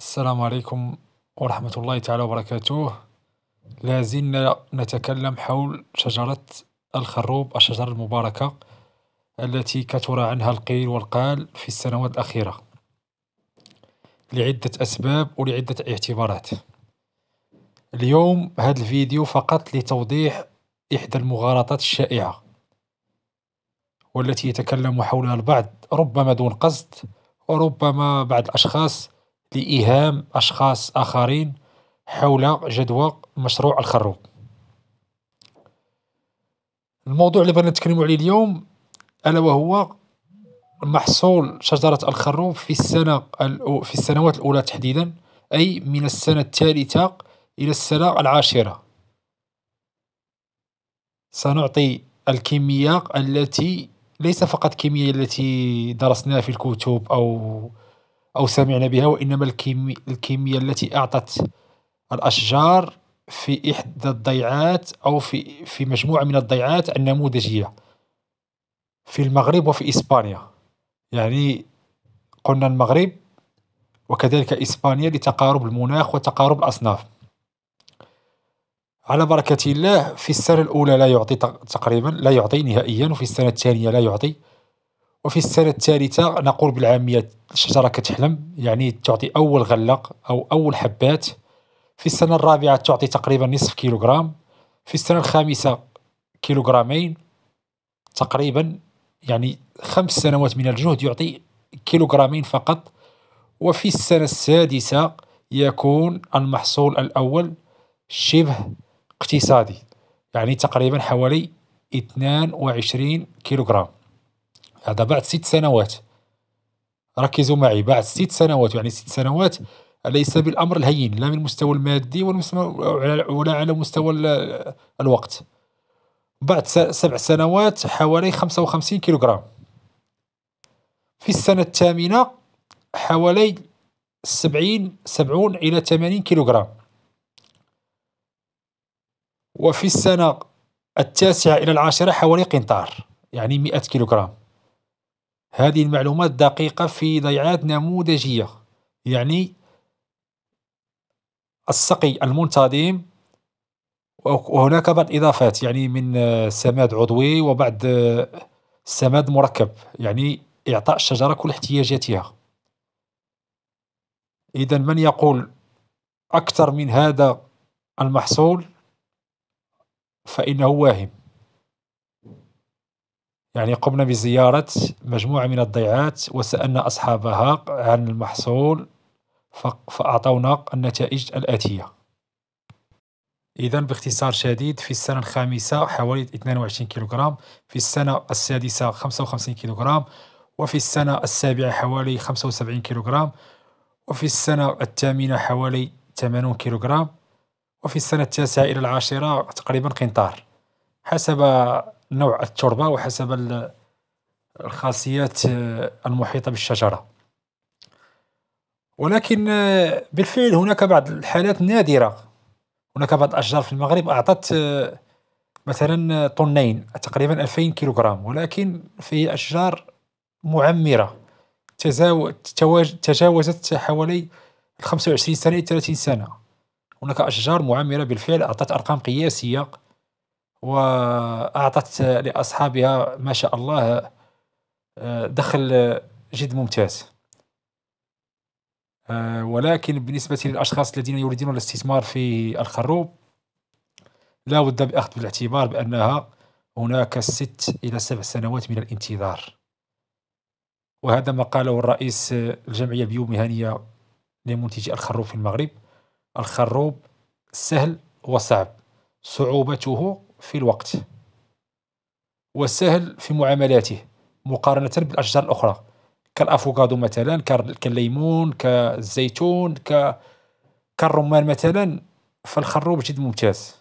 السلام عليكم ورحمة الله تعالى وبركاته لازلنا نتكلم حول شجرة الخروب الشجرة المباركة التي كثر عنها القيل والقال في السنوات الأخيرة لعدة أسباب ولعدة اعتبارات اليوم هذا الفيديو فقط لتوضيح إحدى المغالطات الشائعة والتي يتكلم حولها البعض ربما دون قصد وربما بعض الأشخاص لإيهام أشخاص آخرين حول جدوى مشروع الخروب الموضوع اللي بغينا نتكلم عليه اليوم ألا وهو محصول شجرة الخروب في السنة في السنوات الأولى تحديدا أي من السنة الثالثة إلى السنة العاشرة سنعطي الكيمياء التي ليس فقط كيمياء التي درسناها في الكتب أو أو سمعنا بها وإنما الكيمي الكيمياء التي أعطت الأشجار في إحدى الضيعات أو في في مجموعة من الضيعات النموذجية في المغرب وفي إسبانيا يعني قلنا المغرب وكذلك إسبانيا لتقارب المناخ وتقارب الأصناف على بركة الله في السنة الأولى لا يعطي تقريبا لا يعطي نهائيا وفي السنة الثانية لا يعطي وفي السنة الثالثة نقول بالعامية الشجرة كتحلم يعني تعطي أول غلق أو أول حبات في السنة الرابعة تعطي تقريبا نصف كيلوغرام في السنة الخامسة كيلوغرامين تقريبا يعني خمس سنوات من الجهد يعطي كيلوغرامين فقط وفي السنة السادسة يكون المحصول الأول شبه اقتصادي يعني تقريبا حوالي 22 كيلوغرام هذا بعد ست سنوات ركزوا معي بعد ست سنوات يعني ست سنوات ليس بالامر الهين لا من المستوى المادي ولا على مستوى الوقت بعد سبع سنوات حوالي 55 كيلوغرام في السنة الثامنة حوالي 70 70 إلى 80 كيلوغرام وفي السنة التاسعة إلى العاشرة حوالي قنطار يعني 100 كيلوغرام هذه المعلومات دقيقة في ضيعات نموذجية يعني السقي المنتظم وهناك بعض الإضافات يعني من سماد عضوي وبعد سماد مركب يعني إعطاء الشجرة كل احتياجاتها إذا من يقول أكثر من هذا المحصول فإنه واهم يعني قمنا بزيارة مجموعة من الضيعات وسألنا أصحابها عن المحصول فأعطونا النتائج الآتية إذا باختصار شديد في السنة الخامسة حوالي 22 كيلوغرام في السنة السادسة 55 كيلوغرام وفي السنة السابعة حوالي 75 كيلوغرام وفي السنة الثامنة حوالي 80 كيلوغرام وفي السنة التاسعة إلى العاشرة تقريبا قنطار حسب نوع التربة وحسب الخاصيات آه، المحيطة بالشجرة ولكن آه، بالفعل هناك بعض الحالات نادرة هناك بعض الأشجار في المغرب أعطت آه، مثلا طنين تقريبا 2000 كيلوغرام ولكن في أشجار معمرة تجاوزت حوالي 25 سنة 30 سنة هناك أشجار معمرة بالفعل أعطت أرقام قياسية وأعطت لأصحابها ما شاء الله آه، دخل جد ممتاز آه، ولكن بالنسبة للأشخاص الذين يريدون الاستثمار في الخروب لا بد بأخذ بالاعتبار بأنها هناك ست إلى سبع سنوات من الانتظار وهذا ما قاله الرئيس الجمعية البيومهنية لمنتجي الخروب في المغرب الخروب سهل وصعب صعوبته في الوقت وسهل في معاملاته مقارنة بالأشجار الأخرى كالأفوكادو مثلا كالليمون كالزيتون كالرمان مثلا فالخروب جد ممتاز